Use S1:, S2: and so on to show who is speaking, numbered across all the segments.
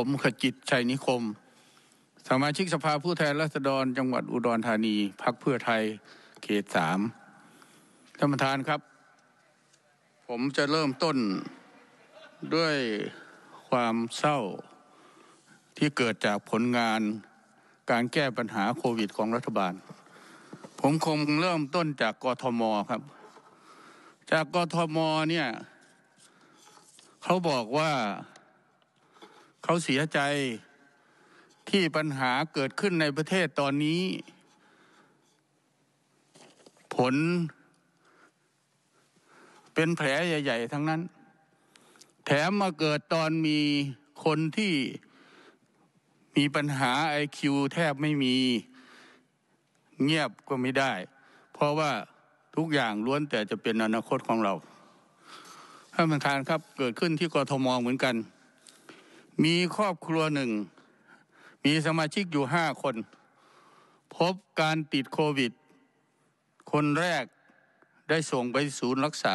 S1: ผมขจิตชัยนิคมสมาชิกสภาผู้แทนราษฎรจังหวัดอุดรธานีพักเพื่อไทยเขตสามท่านประธานครับ ผมจะเริ่มต้นด้วยความเศร้าที่เกิดจากผลงานการแก้ปัญหาโควิด ของรัฐบาล ผมคงเริ่มต้นจากกทมครับ จากกทมเนี่ยเขาบอกว่าเขาเสียใจที่ปัญหาเกิดขึ้นในประเทศตอนนี้ ผลเป็นแผลใหญ่ ๆ ทั้งนั้น แถมมาเกิดตอนมีคนที่มีปัญหาไอคิวแทบไม่มีเงียบก็ไม่ได้ เพราะว่าทุกอย่างล้วนแต่จะเป็นอนาคตของเราท่านประธานครับเกิดขึ้นที่กรทมเหมือนกันมีครอบครัวหนึ่ง มีสมาชิกอยู่ห้าคน พบการติดโควิด คนแรกได้ส่งไปศูนย์รักษา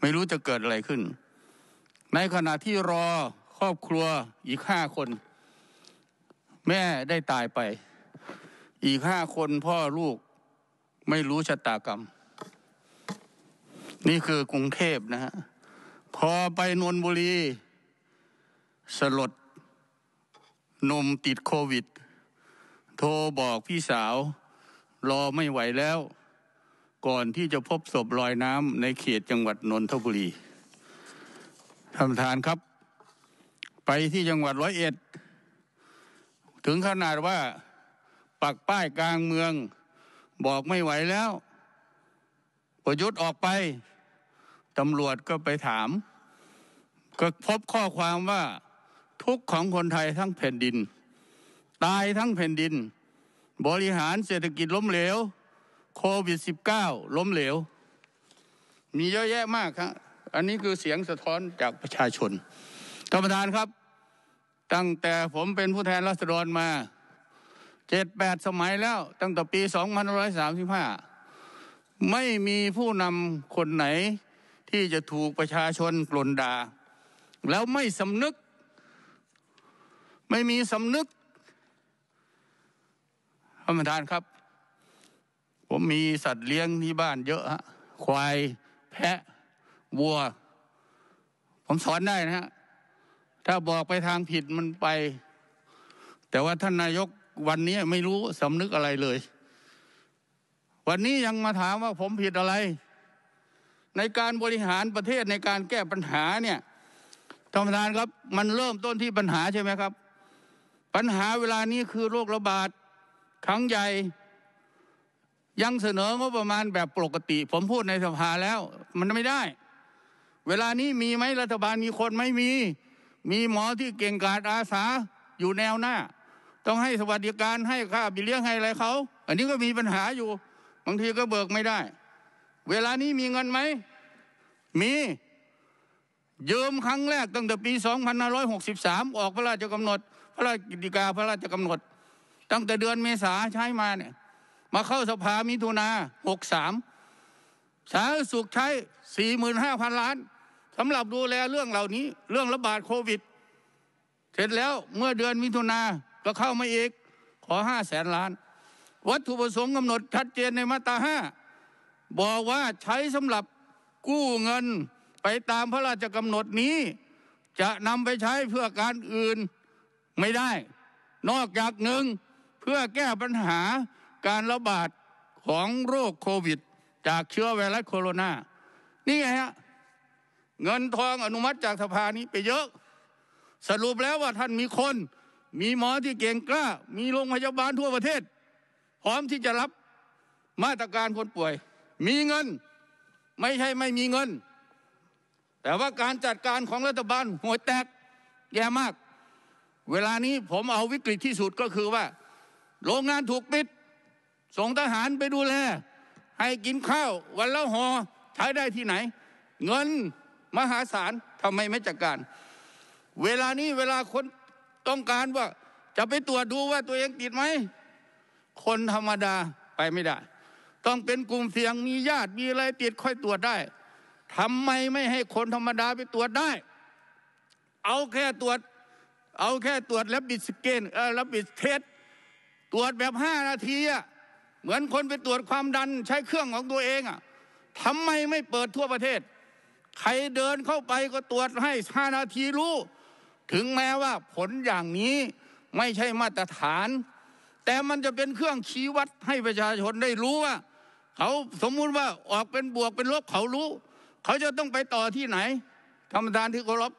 S1: ไม่รู้จะเกิดอะไรขึ้น ในขณะที่รอครอบครัวอีกห้าคน แม่ได้ตายไป อีกห้าคนพ่อลูกไม่รู้ชะตากรรม นี่คือกรุงเทพนะฮะพอไปนนทบุรีสลดนมติดโควิด โทรบอกพี่สาว รอไม่ไหวแล้ว ก่อนที่จะพบศพลอยน้ำในเขตจังหวัดนนทบุรีท่านทานครับ ไปที่จังหวัดร้อยเอ็ด ถึงขนาดว่า ปักป้ายกลางเมือง บอกไม่ไหวแล้ว ประยุทธ์ออกไปตำรวจก็ไปถาม ก็พบข้อความว่าทุกข์ของคนไทยทั้งแผ่นดิน ตายทั้งแผ่นดิน บริหารเศรษฐกิจล้มเหลวโควิด -19 ล้มเหลว มีเยอะแยะมากครับ อันนี้คือเสียงสะท้อนจากประชาชนท่านประธานครับตั้งแต่ผมเป็นผู้แทนรัษฎรมาเจ็ดแปดสมัยแล้วตั้งแต่ปีสองพันร้อยสามสิบห้าไม่มีผู้นำคนไหนที่จะถูกประชาชนกลนดาแล้วไม่สำนึกไม่มีสำนึก ท่านประธานครับ ผมมีสัตว์เลี้ยงที่บ้าน เยอะฮะ ควาย แพะ วัว ผมสอนได้นะฮะ ถ้าบอกไปทางผิดมันไป แต่ว่าท่านนายกวันนี้ไม่รู้สำนึกอะไรเลย วันนี้ยังมาถามว่าผมผิดอะไร ในการบริหารประเทศในการแก้ปัญหาเนี่ย ท่านประธานครับ มันเริ่มต้นที่ปัญหาใช่ไหมครับปัญหาเวลานี้คือโรคระบาดครั้งใหญ่ยังเสนองบประมาณแบบปกติ ผมพูดในสภาแล้ว มันไม่ได้ เวลานี้มีไหมรัฐบาลมีคนไม่มี มีหมอที่เก่งกาจอาสาอยู่แนวหน้า ต้องให้สวัสดิการให้ค่าบิเลี้ยงให้อะไรเขาอันนี้ก็มีปัญหาอยู่บางทีก็เบิกไม่ได้ เวลานี้มีเงินไหมมียืมครั้งแรกตั้งแต่ปี 2563 ออกพระราชกำหนดพระราชกิจกาพระราชกำหนด ตั้งแต่เดือนเมษาใช้มาเนี่ยมาเข้าสภามิถุนาหกสามสาธารณสุขใช้สี่หมื่นห้าพันล้านสำหรับดูแลเรื่องเหล่านี้เรื่องระบาดโควิดเสร็จแล้วเมื่อเดือนมิถุนาก็เข้ามาอีกขอห้าแสนล้าน วัตถุประสงค์กำหนดชัดเจนในมาตราห้าบอกว่าใช้สำหรับกู้เงินไปตามพระราชกำหนดนี้ จะนำไปใช้เพื่อการอื่นไม่ได้ นอกจากหนึ่งเพื่อแก้ปัญหาการระบาดของโรคโควิด จากเชื้อไวรัสโคโรนา นี่ไงฮะเงินทองอนุมัติจากสภานี้ไปเยอะ สรุปแล้วว่าท่านมีคน มีหมอที่เก่งกล้า มีโรงพยาบาลทั่วประเทศ พร้อมที่จะรับมาตรการคนป่วย มีเงินไม่ใช่ไม่มีเงิน แต่ว่าการจัดการของรัฐบาลห่วยแตกแย่มากเวลานี้ผมเอาวิกฤตที่สุดก็คือว่าโรงงานถูกปิด ส่งทหารไปดูแล ให้กินข้าว วันละหอใช้ได้ที่ไหน เงินมหาศาลทำไมไม่จัดกการ เวลานี้เวลาคนต้องการว่าจะไปตรวจดูว่าตัวเองติดไหมคนธรรมดาไปไม่ได้ ต้องเป็นกลุ่มเสี่ยงมีญาติมีอะไรติดค่อยตรวจได้ทำไมไม่ให้คนธรรมดาไปตรวจได้ เอาแค่ตรวจเอาแค่ตรวจแล้วบิดสเกนเออแล้วบิดเทส ตรวจแบบห้านาทีอะเหมือนคนไปตรวจความดัน ใช้เครื่องของตัวเองอะทำไมไม่เปิดทั่วประเทศ ใครเดินเข้าไปก็ตรวจให้ห้านาทีรู้ ถึงแม้ว่าผลอย่างนี้ไม่ใช่มาตรฐาน แต่มันจะเป็นเครื่องชี้วัดให้ประชาชนได้รู้ว่า เขาสมมุติว่าออกเป็นบวกเป็นลบเขารู้ เขาจะต้องไปต่อที่ไหน ธรรมทานที่เคารพ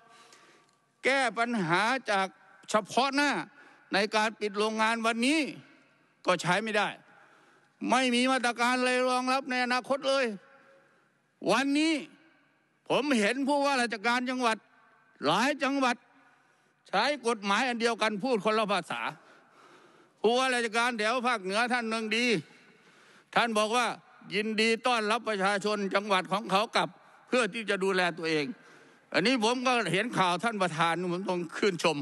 S1: แก้ปัญหาจากเฉพาะหน้าในการปิดโรงงานวันนี้ก็ใช้ไม่ได้ ไม่มีมาตรการเลยรองรับในอนาคตเลย วันนี้ผมเห็นผู้ว่าราชการจังหวัด หลายจังหวัดใช้กฎหมายอันเดียวกันพูดคนละภาษา ผู้ว่าราชการแถวภาคเหนือท่านเมืองดี ท่านบอกว่ายินดีต้อนรับประชาชนจังหวัดของเขากลับ เพื่อที่จะดูแลตัวเองอันนี้ผมก็เห็นข่าวท่านประธานผมต้องขึ้นชม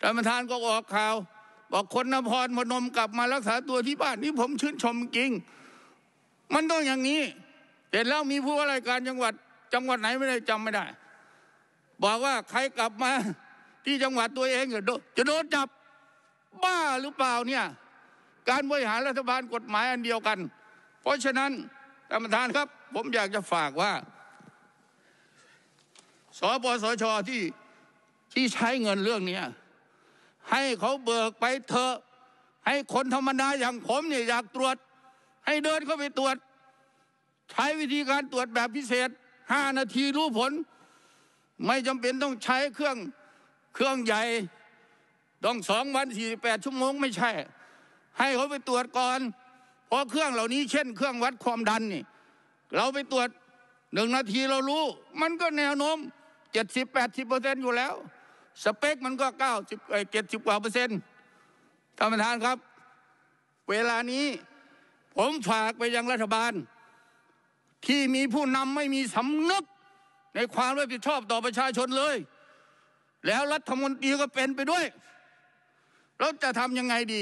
S1: ท่านประธานก็ออกข่าว บอกคนนพรพนมกลับมารักษาตัวที่บ้านนี่ผมชื่นชมจริงมันต้องอย่างนี้เสร็จแล้วมีผู้ว่าราชการจังหวัดจังหวัดไหนไม่ได้จำไม่ได้ บอกว่าใครกลับมาที่จังหวัดตัวเอง จะโดนจับบ้าหรือเปล่าเนี่ย การบริหารรัฐบาลกฎหมายอันเดียวกัน เพราะฉะนั้น ท่านประธานครับผมอยากจะฝากว่าสปสชที่ที่ใช้เงินเรื่องนี้ให้เขาเบิกไปเถอะให้คนธรรมดาอย่างผมเนี่ยอยากตรวจ ให้เดินเข้าไปตรวจใช้วิธีการตรวจแบบพิเศษห้านาทีรู้ผลไม่จำเป็นต้องใช้เครื่องเครื่องใหญ่ต้องสองวันสี่แปดชั่วโมงไม่ใช่ ให้เขาไปตรวจก่อนเพราะเครื่องเหล่านี้เช่นเครื่องวัดความดันนี่เราไปตรวจหนึ่งนาทีเรารู้ มันก็แนวโน้มเจ็ดสิบแปดสิบเปอร์เซ็นอยู่แล้ว สเปคมันก็เก้าสิบเจ็ดสิบกว่าเปอร์เซ็นต์ท่านประธานครับ เวลานี้ผมฝากไปยังรัฐบาล ที่มีผู้นำไม่มีสำนึกในความรับผิดชอบต่อประชาชนเลย แล้วรัฐมนตรีก็เป็นไปด้วยเราจะทำยังไงดี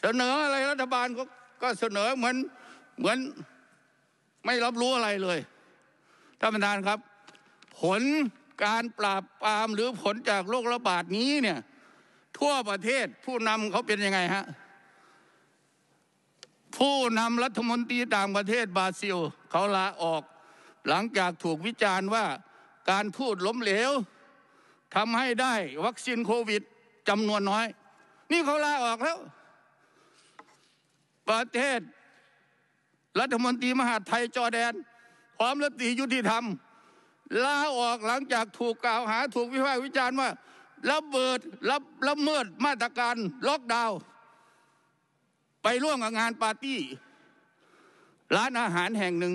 S1: เสนออะไรรัฐบาลก็ก็เสนอเหมือนเหมือนไม่รับรู้อะไรเลยท่านประธานครับผลการปราบปรามหรือผลจากโรคระบาดนี้เนี่ยทั่วประเทศผู้นำเขาเป็นยังไงฮะผู้นำรัฐมนตรีต่างประเทศบราซิลเขาลาออก หลังจากถูกวิจารณ์ว่าการพูดล้มเหลวทำให้ได้วัคซีนโควิดจำนวนน้อย นี่เขาลาออกแล้วประเทศรัฐมนตรีมหาไทยจอแดนพร้อมรัฐมนตรียุติธรรมลาออกหลังจากถูกกล่าวหาถูกวิพากษ์วิจารณ์ว่าระเบิดรับละเมิดมาตรการ ล็อกดาวน์ไปร่วมกับงานปาร์ตี้ร้านอาหารแห่งหนึ่ง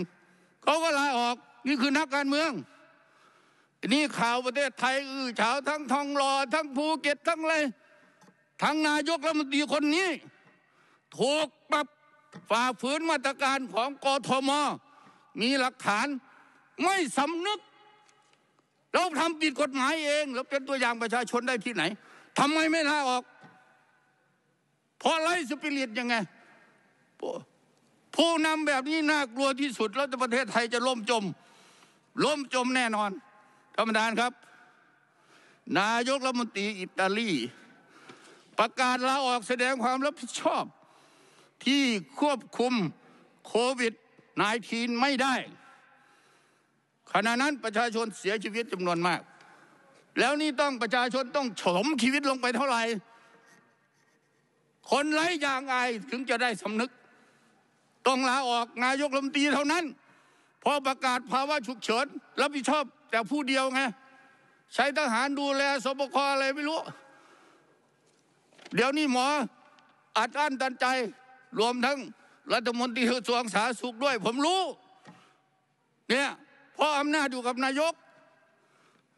S1: เขาก็ลาออกนี่คือนักการเมือง นี่ข่าวประเทศไทยอือฉาทั้งทองหล่อทั้งภูเก็ตทั้งอะไรทั้งนายกรัฐมนตรีคนนี้ถูกปรับฝ่าฝืนมาตรการของกทมมีหลักฐานไม่สำนึกเราทำผิดกฎหมายเองแล้วเป็นตัวอย่างประชาชนได้ที่ไหน ทำไมไม่ลาออก เพราะไรสปิริตยังไงผู้นำแบบนี้น่ากลัวที่สุดแล้วประเทศไทยจะล่มจมล่มจมแน่นอนท่านประธานครับ นายกรัฐมนตรีอิตาลีประกาศลาออกแสดงความรับผิดชอบที่ควบคุมโควิด -19 ไม่ได้ขณะนั้นประชาชนเสียชีวิตจำนวนมาก แล้วนี่ต้องประชาชนต้องโฉมชีวิตลงไปเท่าไหร่ คนไร้ยางอายถึงจะได้สำนึก ต้องลาออกนายกลมตีเท่านั้น พอประกาศภาวะฉุกเฉินรับผิดชอบแต่ผู้เดียวไง ใช้ทหารดูแลสบคอะไรไม่รู้ เดี๋ยวนี้หมออัดอั้นตันใจรวมทั้งรัฐมนตรีกระทรวงสาธารณสุขด้วย ผมรู้ เนี่ยพราะอำนาจอยู่กับนายก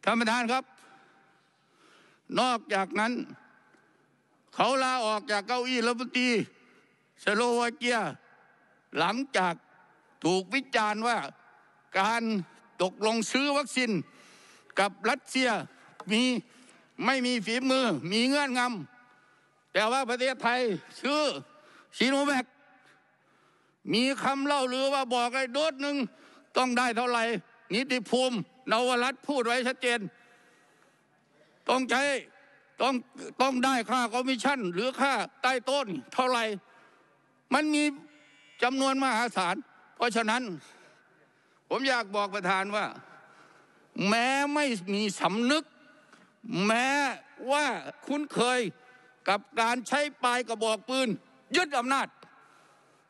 S1: ท่านประธานครับ นอกจากนั้น เขาลาออกจากเก้าอี้รัฐมนตรีสโลวาเกีย หลังจากถูกวิจารณ์ว่าการตกลงซื้อวัคซีนกับรัสเซียมีไม่มีฝีมือ มีเงื่อนงำแต่ว่าประเทศไทยซื้อซีโนแวคมีคำเล่าหรือว่าบอกอะไรโดสหนึ่งต้องได้เท่าไหร่นิติภูมินวรัตพูดไว้ชัดเจน ต้องใช้ ต้อง ต้องได้ค่าคอมมิชชั่น หรือค่าใต้ต้นเท่าไหร่มันมีจำนวนมหาศาล เพราะฉะนั้นผมอยากบอกประธานว่า แม้ไม่มีสำนึก แม้ว่าคุ้นเคยกับการใช้ปลายกระบอกปืนยึดอำนาจ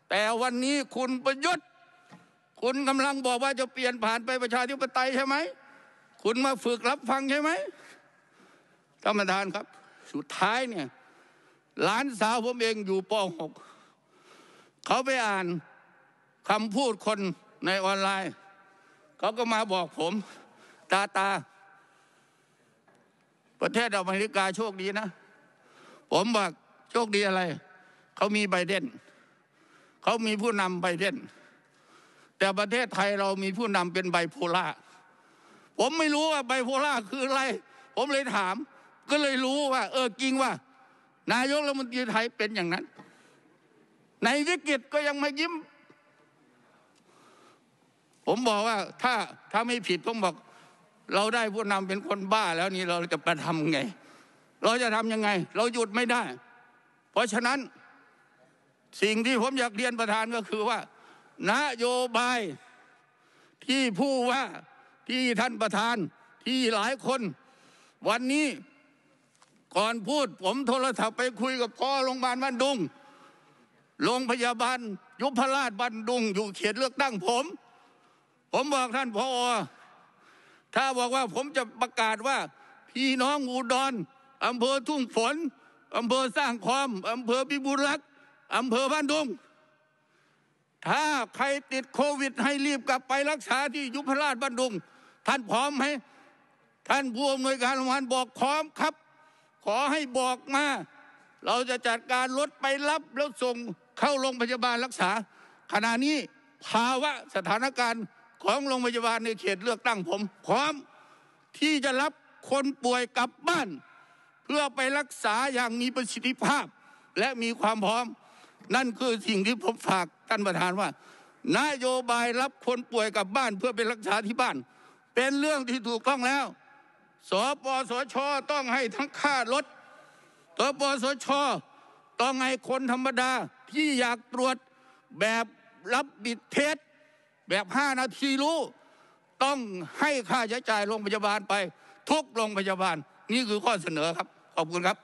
S1: แต่วันนี้คุณประยุทธคุณกำลังบอกว่าจะเปลี่ยนผ่านไปประชาธิปไตยใช่ไหม คุณมาฝึกรับฟังใช่ไหมท่านประธานครับ สุดท้ายเนี่ยหลานสาวผมเองอยู่ป .6 เขาไปอ่านคำพูดคนในออนไลน์ เขาก็มาบอกผม ตาตา ประเทศอเมริกาโชคดีนะ ผมบอกโชคดีอะไร เขามีไบเดนเขามีผู้นำไบเดนแต่ประเทศไทยเรามีผู้นำเป็นไบโพล่า ผมไม่รู้ว่าไบโพล่าคืออะไร ผมเลยถาม ก็เลยรู้ว่า เออจริงว่านายกรัฐมนตรีไทยเป็นอย่างนั้น ในวิกฤตก็ยังไม่ยิ้ม ผมบอกว่าถ้าถ้าไม่ผิดผมบอก เราได้ผู้นำเป็นคนบ้าแล้วนี่เราจะไปทํทำไง เราจะทำยังไง เราหยุดไม่ได้ เพราะฉะนั้นสิ่งที่ผมอยากเรียนประธานก็คือว่านโยบาย ที่ผู้ว่าที่ท่านประธาน ที่หลายคน วันนี้ก่อนพูดผมโทรศัพท์ไปคุยกับพ่อโรงพยาบาลบ้านดุงโรงพยาบาลยุพราชบ้านดุง อยู่เขตเลือกตั้งผม ผมบอกท่านพอถ้าบอกว่าผมจะประกาศว่า พี่น้องอูดรอำเภอทุ่งฝนอำเภอสร้างความอำเภอพิบูรักษ์อำเภอบ้านดุงถ้าใครติดโควิด ให้รีบกลับไปรักษาที่ยุพราชบ้านดุง ท่านพร้อมไหมท่านผู้อำนวยการโรงพยาบาลบอกพร้อมครับ ขอให้บอกมา เราจะจัดการรถไปรับแล้วส่งเข้าโรงพยาบาลรักษา ขณะนี้ภาวะสถานการณ์ของโรงพยาบาลในเขตเลือกตั้งผมพร้อมที่จะรับคนป่วยกลับบ้าน เพื่อไปรักษาอย่างมีประสิทธิภาพและมีความพร้อมนั่นคือสิ่งที่ผมฝากท่านประธานว่า นโยบายรับคนป่วยกลับบ้านเพื่อเป็นรักษาที่บ้าน เป็นเรื่องที่ถูกต้องแล้ว สปสชต้องให้ทั้งค่ารถสปสชต้องให้คนธรรมดาที่อยากตรวจแบบรับบิดเทสแบบห้านาทีรู้ ต้องให้ค่าใช้จ่ายโรงพยาบาลไปทุกโรงพยาบาล นี่คือข้อเสนอครับ ขอบคุณครับ